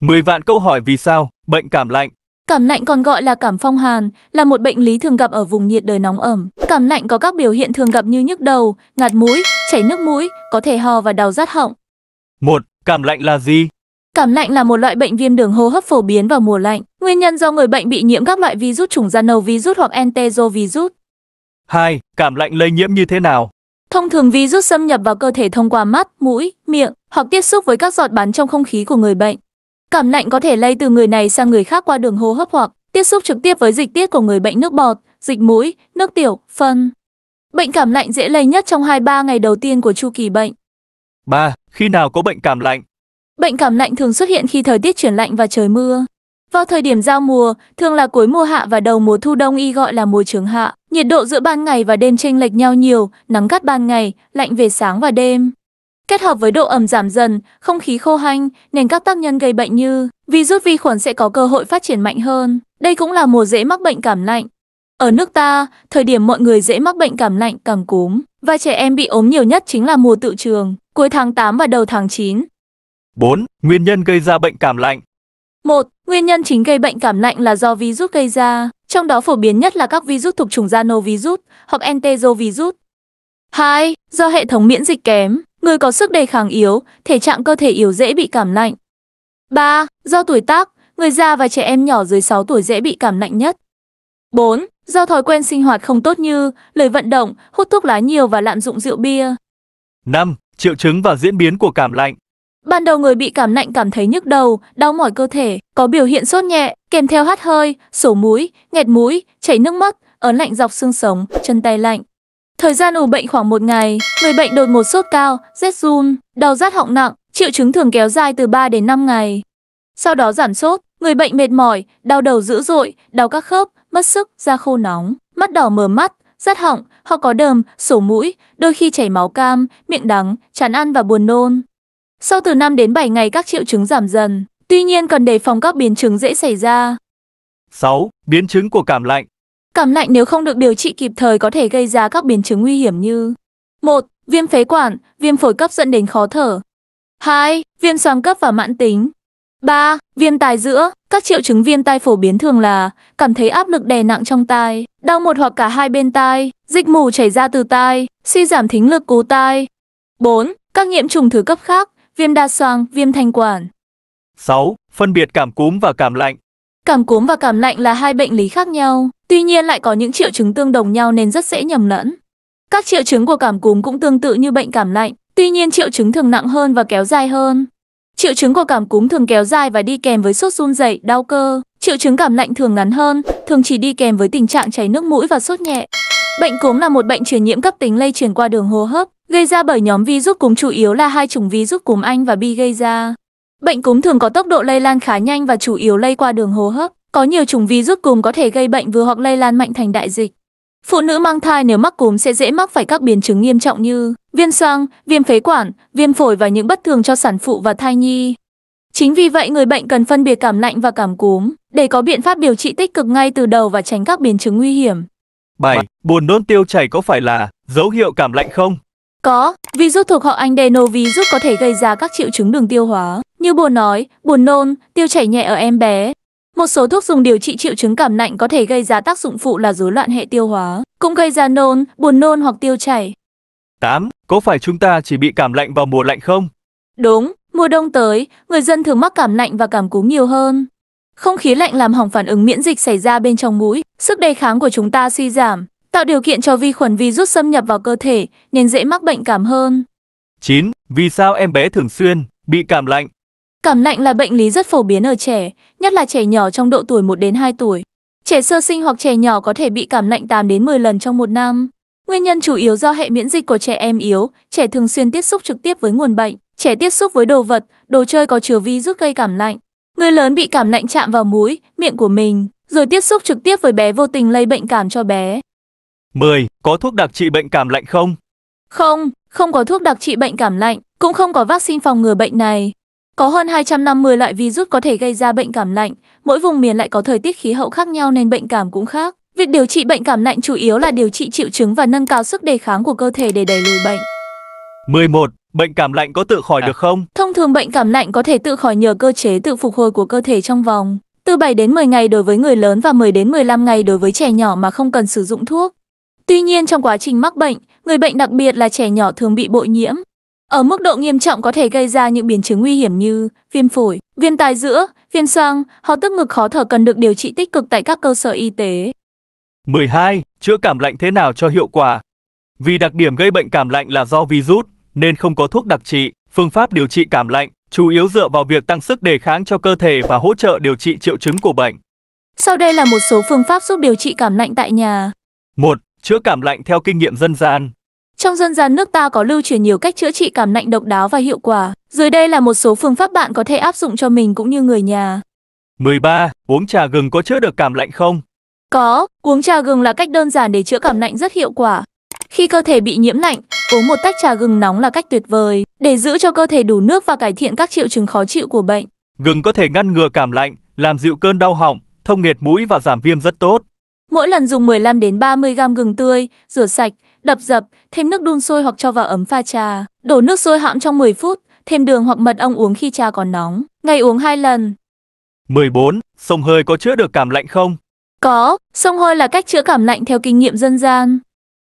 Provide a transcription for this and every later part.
10 vạn câu hỏi vì sao, bệnh cảm lạnh. Cảm lạnh còn gọi là cảm phong hàn, là một bệnh lý thường gặp ở vùng nhiệt đới nóng ẩm. Cảm lạnh có các biểu hiện thường gặp như nhức đầu, ngạt mũi, chảy nước mũi, có thể ho và đau rát họng. 1. Cảm lạnh là gì? Cảm lạnh là một loại bệnh viêm đường hô hấp phổ biến vào mùa lạnh, nguyên nhân do người bệnh bị nhiễm các loại virus trùng da nâu virus hoặc enterovirus. 2. Cảm lạnh lây nhiễm như thế nào? Thông thường virus xâm nhập vào cơ thể thông qua mắt, mũi, miệng hoặc tiếp xúc với các giọt bắn trong không khí của người bệnh. Cảm lạnh có thể lây từ người này sang người khác qua đường hô hấp hoặc tiếp xúc trực tiếp với dịch tiết của người bệnh nước bọt, dịch mũi, nước tiểu, phân. Bệnh cảm lạnh dễ lây nhất trong 2-3 ngày đầu tiên của chu kỳ bệnh. 3. Khi nào có bệnh cảm lạnh? Bệnh cảm lạnh thường xuất hiện khi thời tiết chuyển lạnh và trời mưa. Vào thời điểm giao mùa, thường là cuối mùa hạ và đầu mùa thu đông y gọi là mùa trường hạ, nhiệt độ giữa ban ngày và đêm chênh lệch nhau nhiều, nắng gắt ban ngày, lạnh về sáng và đêm. Kết hợp với độ ẩm giảm dần, không khí khô hanh, nên các tác nhân gây bệnh như virus vi khuẩn sẽ có cơ hội phát triển mạnh hơn. Đây cũng là mùa dễ mắc bệnh cảm lạnh. Ở nước ta, thời điểm mọi người dễ mắc bệnh cảm lạnh, cảm cúm và trẻ em bị ốm nhiều nhất chính là mùa tự trường, cuối tháng 8 và đầu tháng 9. 4. Nguyên nhân gây ra bệnh cảm lạnh 1. Nguyên nhân chính gây bệnh cảm lạnh là do virus gây ra, trong đó phổ biến nhất là các virus thuộc chủng Zanovirus hoặc Enterovirus. 2. Do hệ thống miễn dịch kém, Người có sức đề kháng yếu, thể trạng cơ thể yếu dễ bị cảm lạnh. 3. Do tuổi tác, người già và trẻ em nhỏ dưới 6 tuổi dễ bị cảm lạnh nhất. 4. Do thói quen sinh hoạt không tốt như lười vận động, hút thuốc lá nhiều và lạm dụng rượu bia. 5. Triệu chứng và diễn biến của cảm lạnh. Ban đầu người bị cảm lạnh cảm thấy nhức đầu, đau mỏi cơ thể, có biểu hiện sốt nhẹ, kèm theo hắt hơi, sổ mũi, nghẹt mũi, chảy nước mắt, ớn lạnh dọc xương sống, chân tay lạnh. Thời gian ủ bệnh khoảng một ngày, người bệnh đột một sốt cao, rét run, đau rát họng nặng, triệu chứng thường kéo dài từ 3 đến 5 ngày. Sau đó giảm sốt, người bệnh mệt mỏi, đau đầu dữ dội, đau các khớp, mất sức, da khô nóng, mắt đỏ mờ mắt, rát họng, hoặc có đờm, sổ mũi, đôi khi chảy máu cam, miệng đắng, chán ăn và buồn nôn. Sau từ 5 đến 7 ngày các triệu chứng giảm dần, tuy nhiên cần đề phòng các biến chứng dễ xảy ra. 6. Biến chứng của cảm lạnh Cảm lạnh nếu không được điều trị kịp thời có thể gây ra các biến chứng nguy hiểm như một, Viêm phế quản, viêm phổi cấp dẫn đến khó thở. 2. Viêm xoang cấp và mãn tính. 3. Viêm tai giữa. Các triệu chứng viêm tai phổ biến thường là cảm thấy áp lực đè nặng trong tai, đau một hoặc cả hai bên tai, dịch mù chảy ra từ tai, suy giảm thính lực cú tai. 4. Các nhiễm trùng thứ cấp khác, viêm đa xoang, viêm thanh quản. 6. Phân biệt cảm cúm và cảm lạnh. Cảm cúm và cảm lạnh là hai bệnh lý khác nhau, tuy nhiên lại có những triệu chứng tương đồng nhau nên rất dễ nhầm lẫn. Các triệu chứng của cảm cúm cũng tương tự như bệnh cảm lạnh, tuy nhiên triệu chứng thường nặng hơn và kéo dài hơn. Triệu chứng của cảm cúm thường kéo dài và đi kèm với sốt run rẩy, đau cơ. Triệu chứng cảm lạnh thường ngắn hơn, thường chỉ đi kèm với tình trạng chảy nước mũi và sốt nhẹ. Bệnh cúm là một bệnh truyền nhiễm cấp tính lây truyền qua đường hô hấp, gây ra bởi nhóm virus cúm chủ yếu là hai chủng virus cúm Anh và B gây ra. Bệnh cúm thường có tốc độ lây lan khá nhanh và chủ yếu lây qua đường hô hấp. Có nhiều chủng virus cúm có thể gây bệnh vừa hoặc lây lan mạnh thành đại dịch. Phụ nữ mang thai nếu mắc cúm sẽ dễ mắc phải các biến chứng nghiêm trọng như viêm xoang, viêm phế quản, viêm phổi và những bất thường cho sản phụ và thai nhi. Chính vì vậy người bệnh cần phân biệt cảm lạnh và cảm cúm để có biện pháp điều trị tích cực ngay từ đầu và tránh các biến chứng nguy hiểm. 7. Buồn nôn tiêu chảy có phải là dấu hiệu cảm lạnh không? Có, virus thuộc họ adenovirus có thể gây ra các triệu chứng đường tiêu hóa như buồn nói, buồn nôn, tiêu chảy nhẹ ở em bé. Một số thuốc dùng điều trị triệu chứng cảm lạnh có thể gây ra tác dụng phụ là rối loạn hệ tiêu hóa, cũng gây ra nôn, buồn nôn hoặc tiêu chảy. 8. Có phải chúng ta chỉ bị cảm lạnh vào mùa lạnh không? Đúng, mùa đông tới, người dân thường mắc cảm lạnh và cảm cúm nhiều hơn. Không khí lạnh làm hỏng phản ứng miễn dịch xảy ra bên trong mũi, sức đề kháng của chúng ta suy giảm, tạo điều kiện cho vi khuẩn virus xâm nhập vào cơ thể, nên dễ mắc bệnh cảm hơn. 9. Vì sao em bé thường xuyên bị cảm lạnh? Cảm lạnh là bệnh lý rất phổ biến ở trẻ, nhất là trẻ nhỏ trong độ tuổi 1 đến 2 tuổi. Trẻ sơ sinh hoặc trẻ nhỏ có thể bị cảm lạnh 8 đến 10 lần trong một năm. Nguyên nhân chủ yếu do hệ miễn dịch của trẻ em yếu, trẻ thường xuyên tiếp xúc trực tiếp với nguồn bệnh, trẻ tiếp xúc với đồ vật, đồ chơi có chứa virus gây cảm lạnh. Người lớn bị cảm lạnh chạm vào mũi, miệng của mình, rồi tiếp xúc trực tiếp với bé vô tình lây bệnh cảm cho bé. 10. Có thuốc đặc trị bệnh cảm lạnh không? Không, không có thuốc đặc trị bệnh cảm lạnh, cũng không có vaccine phòng ngừa bệnh này. Có hơn 250 loại virus có thể gây ra bệnh cảm lạnh, mỗi vùng miền lại có thời tiết khí hậu khác nhau nên bệnh cảm cũng khác. Việc điều trị bệnh cảm lạnh chủ yếu là điều trị triệu chứng và nâng cao sức đề kháng của cơ thể để đẩy lùi bệnh. 11. Bệnh cảm lạnh có tự khỏi à. được không? Thông thường bệnh cảm lạnh có thể tự khỏi nhờ cơ chế tự phục hồi của cơ thể trong vòng từ 7 đến 10 ngày đối với người lớn và 10 đến 15 ngày đối với trẻ nhỏ mà không cần sử dụng thuốc. Tuy nhiên trong quá trình mắc bệnh, người bệnh đặc biệt là trẻ nhỏ thường bị bội nhiễm, ở mức độ nghiêm trọng có thể gây ra những biến chứng nguy hiểm như viêm phổi, viêm tai giữa, viêm xoang, ho tức ngực khó thở cần được điều trị tích cực tại các cơ sở y tế. 12. Chữa cảm lạnh thế nào cho hiệu quả? Vì đặc điểm gây bệnh cảm lạnh là do virus, nên không có thuốc đặc trị, phương pháp điều trị cảm lạnh chủ yếu dựa vào việc tăng sức đề kháng cho cơ thể và hỗ trợ điều trị triệu chứng của bệnh. Sau đây là một số phương pháp giúp điều trị cảm lạnh tại nhà. 1. Chữa cảm lạnh theo kinh nghiệm dân gian. Trong dân gian nước ta có lưu truyền nhiều cách chữa trị cảm lạnh độc đáo và hiệu quả. Dưới đây là một số phương pháp bạn có thể áp dụng cho mình cũng như người nhà. 13. Uống trà gừng có chữa được cảm lạnh không? Có, uống trà gừng là cách đơn giản để chữa cảm lạnh rất hiệu quả. Khi cơ thể bị nhiễm lạnh, uống một tách trà gừng nóng là cách tuyệt vời để giữ cho cơ thể đủ nước và cải thiện các triệu chứng khó chịu của bệnh. Gừng có thể ngăn ngừa cảm lạnh, làm dịu cơn đau họng, thông nghẹt mũi và giảm viêm rất tốt. Mỗi lần dùng 15 đến 30 g gừng tươi, rửa sạch, đập dập, thêm nước đun sôi hoặc cho vào ấm pha trà. Đổ nước sôi hãm trong 10 phút, thêm đường hoặc mật ong uống khi trà còn nóng. Ngày uống 2 lần. 14. Sông hơi có chữa được cảm lạnh không? Có, sông hơi là cách chữa cảm lạnh theo kinh nghiệm dân gian.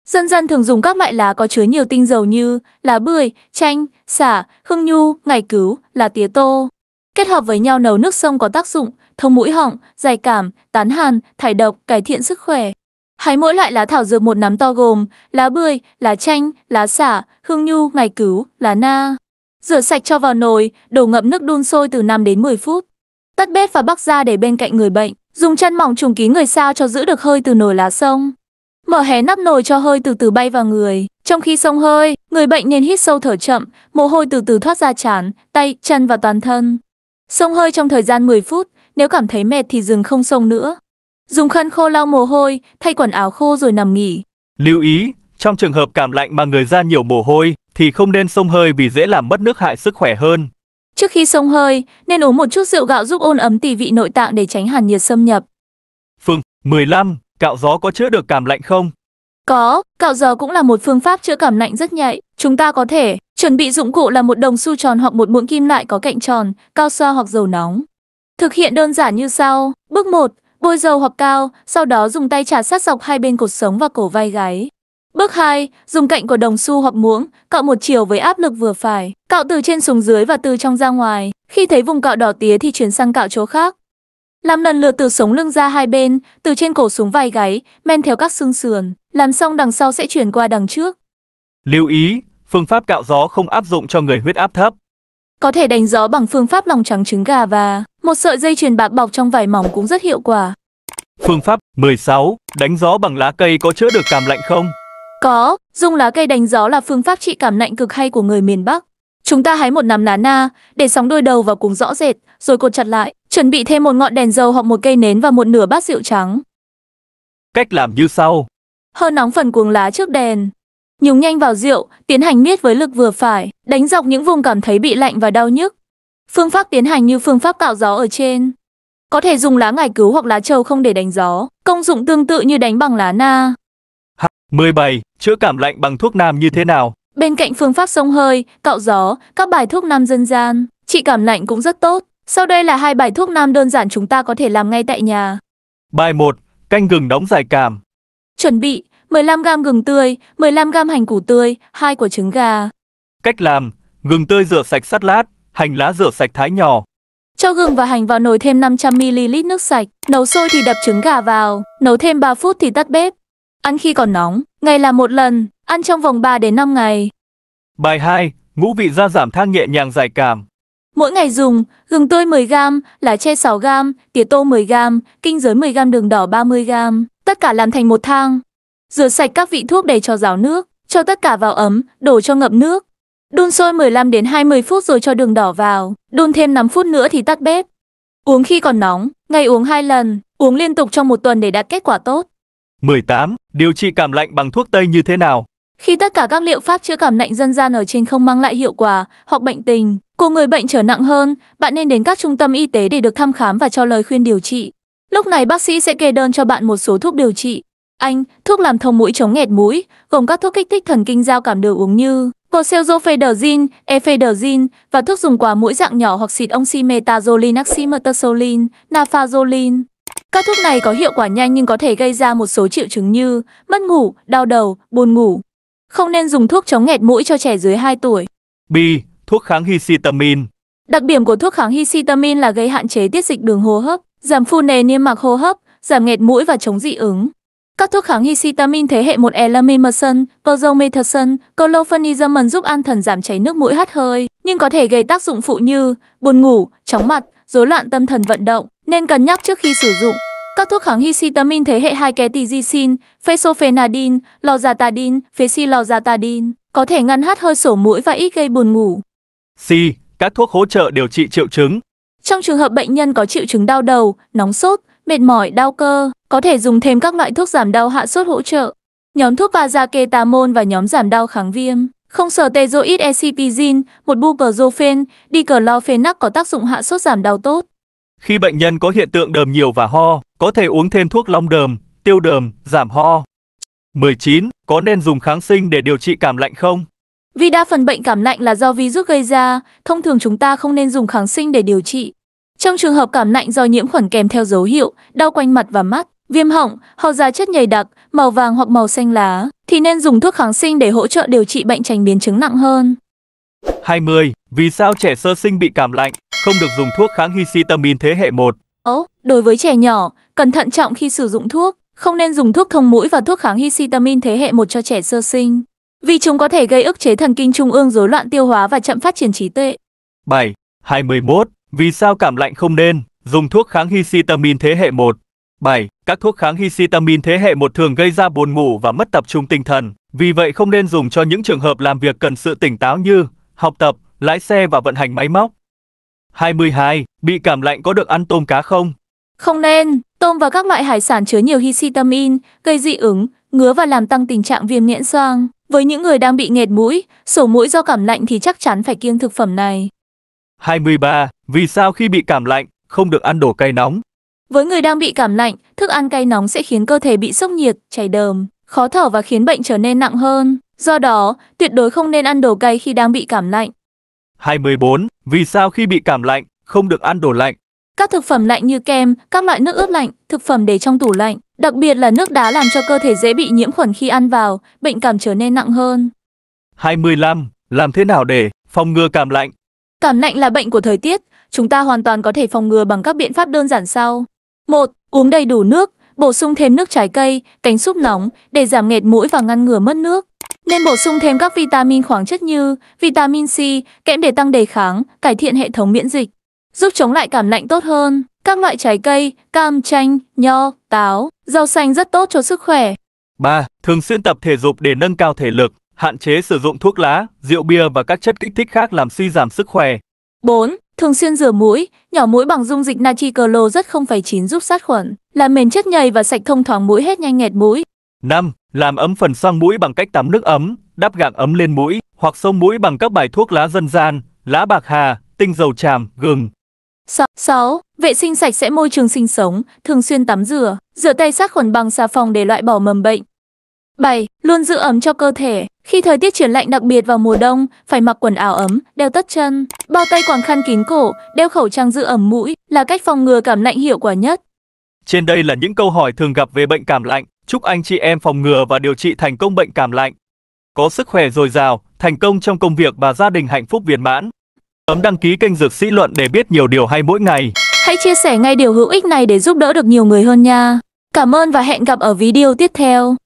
Dân gian thường dùng các loại lá có chứa nhiều tinh dầu như lá bưởi, chanh, xả, hương nhu, ngải cứu, lá tía tô. Kết hợp với nhau nấu nước sông có tác dụng thông mũi họng, giải cảm, tán hàn, thải độc, cải thiện sức khỏe. Hái mỗi loại lá thảo dược một nắm to gồm lá bưởi, lá chanh, lá xả, hương nhu, ngày cứu, lá na. Rửa sạch cho vào nồi, đổ ngậm nước đun sôi từ 5 đến 10 phút. Tắt bếp và bắc ra để bên cạnh người bệnh, dùng chăn mỏng trùng kín người sao cho giữ được hơi từ nồi lá sông. Mở hé nắp nồi cho hơi từ từ bay vào người. Trong khi sông hơi, người bệnh nên hít sâu thở chậm, mồ hôi từ từ thoát ra trán, tay, chân và toàn thân. Sông hơi trong thời gian 10 phút, nếu cảm thấy mệt thì dừng không sông nữa. Dùng khăn khô lau mồ hôi, thay quần áo khô rồi nằm nghỉ. Lưu ý, trong trường hợp cảm lạnh mà người ra nhiều mồ hôi thì không nên xông hơi vì dễ làm mất nước hại sức khỏe hơn. Trước khi xông hơi, nên uống một chút rượu gạo giúp ôn ấm tỳ vị nội tạng để tránh hàn nhiệt xâm nhập. Phương 15. Cạo gió có chữa được cảm lạnh không? Có, cạo gió cũng là một phương pháp chữa cảm lạnh rất nhạy. Chúng ta có thể chuẩn bị dụng cụ là một đồng xu tròn hoặc một muỗng kim loại có cạnh tròn, cao xoa hoặc dầu nóng. Thực hiện đơn giản như sau. Bước 1. Bôi dầu hoặc cao, sau đó dùng tay trà sát dọc hai bên cột sống và cổ vai gáy. Bước 2, dùng cạnh của đồng xu hoặc muỗng, cạo một chiều với áp lực vừa phải, cạo từ trên xuống dưới và từ trong ra ngoài. Khi thấy vùng cạo đỏ tía thì chuyển sang cạo chỗ khác. Làm lần lượt từ sống lưng ra hai bên, từ trên cổ xuống vai gáy, men theo các xương sườn. Làm xong đằng sau sẽ chuyển qua đằng trước. Lưu ý, phương pháp cạo gió không áp dụng cho người huyết áp thấp. Có thể đánh gió bằng phương pháp lòng trắng trứng gà và một sợi dây chuyền bạc bọc trong vải mỏng cũng rất hiệu quả. Phương pháp 16. Đánh gió bằng lá cây có chữa được cảm lạnh không? Có, dùng lá cây đánh gió là phương pháp trị cảm lạnh cực hay của người miền Bắc. Chúng ta hái một nắm lá na, để sóng đôi đầu vào cuống rõ rệt, rồi cột chặt lại, chuẩn bị thêm một ngọn đèn dầu hoặc một cây nến và một nửa bát rượu trắng. Cách làm như sau. Hơn nóng phần cuống lá trước đèn. Nhúng nhanh vào rượu, tiến hành miết với lực vừa phải, đánh dọc những vùng cảm thấy bị lạnh và đau nhức. Phương pháp tiến hành như phương pháp cạo gió ở trên. Có thể dùng lá ngải cứu hoặc lá trầu không để đánh gió, công dụng tương tự như đánh bằng lá na. 17. Chữa cảm lạnh bằng thuốc nam như thế nào? Bên cạnh phương pháp sông hơi, cạo gió, các bài thuốc nam dân gian, trị cảm lạnh cũng rất tốt. Sau đây là hai bài thuốc nam đơn giản chúng ta có thể làm ngay tại nhà. Bài 1. Canh gừng nóng giải cảm. Chuẩn bị 15g gừng tươi, 15g hành củ tươi, 2 quả trứng gà. Cách làm: Gừng tươi rửa sạch sắt lát, hành lá rửa sạch thái nhỏ. Cho gừng và hành vào nồi thêm 500ml nước sạch, nấu sôi thì đập trứng gà vào, nấu thêm 3 phút thì tắt bếp. Ăn khi còn nóng, ngày là một lần, ăn trong vòng 3 đến 5 ngày. Bài 2. Ngũ vị gia giảm thang nhẹ nhàng giải cảm. Mỗi ngày dùng, gừng tươi 10g, lá tre 6g, tía tô 10g, kinh giới 10g, đường đỏ 30g, tất cả làm thành một thang. Rửa sạch các vị thuốc để cho ráo nước, cho tất cả vào ấm, đổ cho ngập nước, Đun sôi 15 đến 20 phút rồi cho đường đỏ vào, đun thêm 5 phút nữa thì tắt bếp. Uống khi còn nóng, ngày uống 2 lần, uống liên tục trong một tuần để đạt kết quả tốt. 18. Điều trị cảm lạnh bằng thuốc Tây như thế nào? Khi tất cả các liệu pháp chữa cảm lạnh dân gian ở trên không mang lại hiệu quả hoặc bệnh tình, của người bệnh trở nặng hơn, bạn nên đến các trung tâm y tế để được thăm khám và cho lời khuyên điều trị. Lúc này bác sĩ sẽ kê đơn cho bạn một số thuốc điều trị. Anh, thuốc làm thông mũi chống nghẹt mũi, gồm các thuốc kích thích thần kinh giao cảm đường uống như Cocelzofedrazine, Ephedrazine và thuốc dùng quá mũi dạng nhỏ hoặc xịt oxymetazoline, oxymetazoline, nafazolin. Các thuốc này có hiệu quả nhanh nhưng có thể gây ra một số triệu chứng như mất ngủ, đau đầu, buồn ngủ. Không nên dùng thuốc chống nghẹt mũi cho trẻ dưới 2 tuổi. B. Thuốc kháng histamin. Đặc điểm của thuốc kháng histamin là gây hạn chế tiết dịch đường hô hấp, giảm phù nề niêm mạc hô hấp, giảm nghẹt mũi và chống dị ứng. Các thuốc kháng histidamine thế hệ 1 Elamemerson, Cozometherson, Colofenizamen giúp an thần giảm chảy nước mũi hắt hơi, nhưng có thể gây tác dụng phụ như buồn ngủ, chóng mặt, rối loạn tâm thần vận động, nên cân nhắc trước khi sử dụng. Các thuốc kháng histidamine thế hệ 2 ketizicin, fesofenadine, lozatadine, fesilozatadine có thể ngăn hắt hơi sổ mũi và ít gây buồn ngủ. C. Các thuốc hỗ trợ điều trị triệu chứng Trong trường hợp bệnh nhân có triệu chứng đau đầu, nóng sốt, mệt mỏi, đau cơ, có thể dùng thêm các loại thuốc giảm đau hạ sốt hỗ trợ. Nhóm thuốc paracetamol và nhóm giảm đau kháng viêm, không sở tezoid esipizin, một buprofen, diclofenac có tác dụng hạ sốt giảm đau tốt. Khi bệnh nhân có hiện tượng đờm nhiều và ho, có thể uống thêm thuốc long đờm, tiêu đờm, giảm ho. 19. Có nên dùng kháng sinh để điều trị cảm lạnh không? Vì đa phần bệnh cảm lạnh là do virus gây ra, thông thường chúng ta không nên dùng kháng sinh để điều trị. Trong trường hợp cảm lạnh do nhiễm khuẩn kèm theo dấu hiệu đau quanh mặt và mắt, viêm họng, ho ra chất nhầy đặc, màu vàng hoặc màu xanh lá, thì nên dùng thuốc kháng sinh để hỗ trợ điều trị bệnh tránh biến chứng nặng hơn. 20. Vì sao trẻ sơ sinh bị cảm lạnh, không được dùng thuốc kháng histamine thế hệ 1? Ố, đối với trẻ nhỏ, cần thận trọng khi sử dụng thuốc, không nên dùng thuốc thông mũi và thuốc kháng histamine thế hệ 1 cho trẻ sơ sinh, vì chúng có thể gây ức chế thần kinh trung ương rối loạn tiêu hóa và chậm phát triển trí tuệ. 7. 21. Vì sao cảm lạnh không nên dùng thuốc kháng histidamine thế hệ 1? 7. Các thuốc kháng histidamine thế hệ 1 thường gây ra buồn ngủ và mất tập trung tinh thần, vì vậy không nên dùng cho những trường hợp làm việc cần sự tỉnh táo như học tập, lái xe và vận hành máy móc. 22. Bị cảm lạnh có được ăn tôm cá không? Không nên, tôm và các loại hải sản chứa nhiều histidamine, gây dị ứng, ngứa và làm tăng tình trạng viêm nghẽn xoang. Với những người đang bị nghẹt mũi, sổ mũi do cảm lạnh thì chắc chắn phải kiêng thực phẩm này. 23. Vì sao khi bị cảm lạnh, không được ăn đồ cay nóng? Với người đang bị cảm lạnh, thức ăn cay nóng sẽ khiến cơ thể bị sốc nhiệt, chảy đờm, khó thở và khiến bệnh trở nên nặng hơn. Do đó, tuyệt đối không nên ăn đồ cay khi đang bị cảm lạnh. 24. Vì sao khi bị cảm lạnh, không được ăn đồ lạnh? Các thực phẩm lạnh như kem, các loại nước ướp lạnh, thực phẩm để trong tủ lạnh, đặc biệt là nước đá làm cho cơ thể dễ bị nhiễm khuẩn khi ăn vào, bệnh cảm trở nên nặng hơn. 25. Làm thế nào để phòng ngừa cảm lạnh? Cảm lạnh là bệnh của thời tiết, chúng ta hoàn toàn có thể phòng ngừa bằng các biện pháp đơn giản sau. 1. Uống đầy đủ nước, bổ sung thêm nước trái cây, cánh súp nóng để giảm nghẹt mũi và ngăn ngừa mất nước. Nên bổ sung thêm các vitamin khoáng chất như vitamin C, kẽm để tăng đề kháng, cải thiện hệ thống miễn dịch, giúp chống lại cảm lạnh tốt hơn. Các loại trái cây, cam, chanh, nho, táo, rau xanh rất tốt cho sức khỏe. 3. Thường xuyên tập thể dục để nâng cao thể lực hạn chế sử dụng thuốc lá, rượu bia và các chất kích thích khác làm suy giảm sức khỏe. 4. Thường xuyên rửa mũi, nhỏ mũi bằng dung dịch natri clo rất 0,9 giúp sát khuẩn, làm mềm chất nhầy và sạch thông thoáng mũi hết nhanh nghẹt mũi. 5. Làm ấm phần xoang mũi bằng cách tắm nước ấm, đắp gạc ấm lên mũi hoặc sông mũi bằng các bài thuốc lá dân gian, lá bạc hà, tinh dầu tràm, gừng. 6. Vệ sinh sạch sẽ môi trường sinh sống, thường xuyên tắm rửa, rửa tay sát khuẩn bằng xà phòng để loại bỏ mầm bệnh. 7. Luôn giữ ấm cho cơ thể. Khi thời tiết chuyển lạnh đặc biệt vào mùa đông, phải mặc quần áo ấm, đeo tất chân, bao tay quàng khăn kín cổ, đeo khẩu trang giữ ẩm mũi là cách phòng ngừa cảm lạnh hiệu quả nhất. Trên đây là những câu hỏi thường gặp về bệnh cảm lạnh. Chúc anh chị em phòng ngừa và điều trị thành công bệnh cảm lạnh. Có sức khỏe dồi dào, thành công trong công việc và gia đình hạnh phúc viên mãn. Bấm đăng ký kênh Dược Sĩ Luận để biết nhiều điều hay mỗi ngày. Hãy chia sẻ ngay điều hữu ích này để giúp đỡ được nhiều người hơn nha. Cảm ơn và hẹn gặp ở video tiếp theo.